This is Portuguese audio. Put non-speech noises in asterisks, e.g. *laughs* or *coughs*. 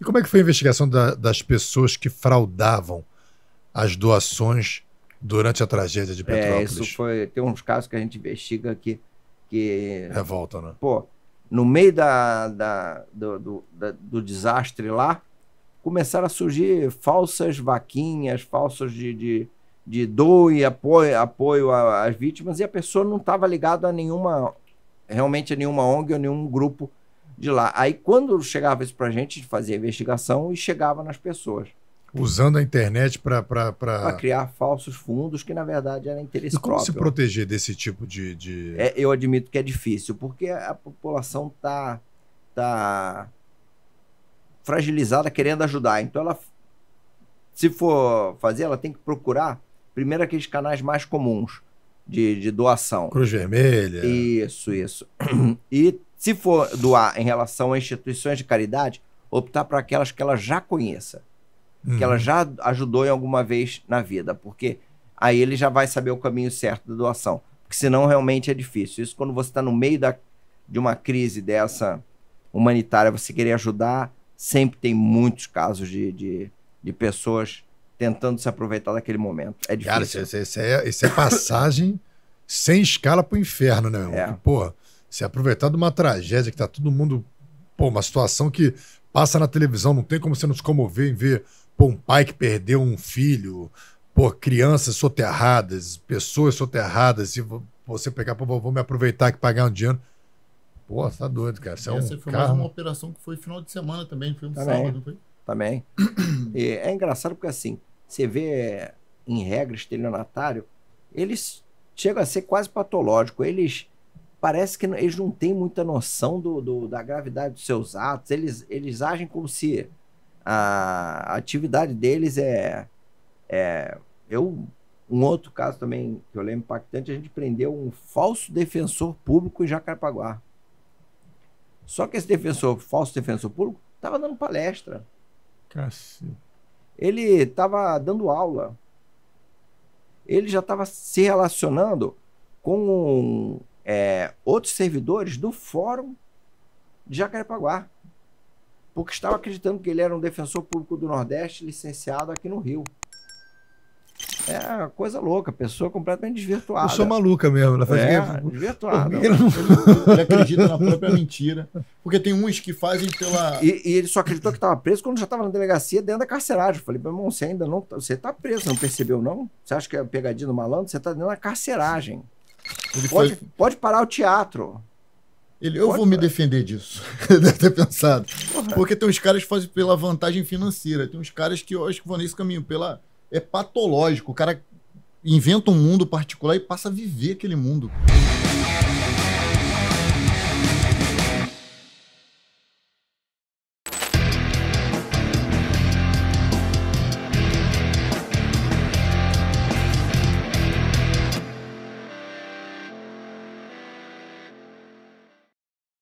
E como é que foi a investigação da, das pessoas que fraudavam as doações durante a tragédia de é, Petrópolis? É, isso foi. Tem uns casos que a gente investiga que. que Revolta, né? Pô, no meio da, da, do, do, da, do desastre lá, começaram a surgir falsas vaquinhas, falsos de, de, de dor e apoio, apoio às vítimas, e a pessoa não estava ligada a nenhuma, realmente a nenhuma ONG ou nenhum grupo de lá. Aí quando chegava isso para a gente, de fazer investigação e chegava nas pessoas. Usando a internet para. Para criar falsos fundos, que na verdade era interesse e como próprio. se proteger desse tipo de. de... É, eu admito que é difícil, porque a população está tá fragilizada querendo ajudar. Então ela. Se for fazer, ela tem que procurar primeiro aqueles canais mais comuns de, de doação. Cruz Vermelha. Isso, isso. *clears throat* E se for doar em relação a instituições de caridade, optar para aquelas que ela já conheça, hum. que ela hum. já ajudou em alguma vez na vida, porque aí ele já vai saber o caminho certo da doação. Porque senão realmente é difícil. Isso quando você está no meio da, de uma crise dessa humanitária, você querer ajudar, sempre tem muitos casos de, de, de pessoas tentando se aproveitar daquele momento. É difícil. Cara, isso, é, isso, é, isso é passagem *coughs* sem escala pro inferno, né? É. Porque, se aproveitar de uma tragédia que tá todo mundo. Pô, uma situação que passa na televisão, não tem como você não se comover em ver pô, um pai que perdeu um filho, pô, crianças soterradas, pessoas soterradas, e você pegar, pô, vou me aproveitar que pagar um dinheiro. Pô, tá doido, cara. Isso é um essa foi carro. mais uma né? operação que foi final de semana também, foi um tá sábado, não foi? também. E é engraçado porque assim, você vê eh, em regra estelionatário, eles chegam a ser quase patológico. Eles parece que eles não têm muita noção do, do da gravidade dos seus atos. Eles, eles agem como se a atividade deles é, é eu um outro caso também que eu lembro impactante, a gente prendeu um falso defensor público em Jacarepaguá. Só que esse defensor, falso defensor público, estava dando palestra Cacete. Ele estava dando aula. Ele já estava se relacionando com é, outros servidores do Fórum de Jacarepaguá. Porque estava acreditando que ele era um defensor público do Nordeste licenciado aqui no Rio. É uma coisa louca, pessoa completamente desvirtuada. Eu sou maluca mesmo, ela faz é, que... desvirtuada. Ele, não... ele acredita na própria mentira. Porque tem uns que fazem pela. E, e ele só acreditou que estava preso quando já estava na delegacia dentro da carceragem. Eu falei, meu irmão, você ainda não. Tá- você está preso, não percebeu, não? Você acha que é pegadinha do malandro? Você está dentro da carceragem. Ele pode, foi... pode parar o teatro. Ele, eu Pode, vou me defender disso. *laughs* Deve ter pensado. Porra. Porque tem uns caras que fazem pela vantagem financeira. Tem uns caras que eu acho que vão nesse caminho, pela é patológico. O cara inventa um mundo particular e passa a viver aquele mundo.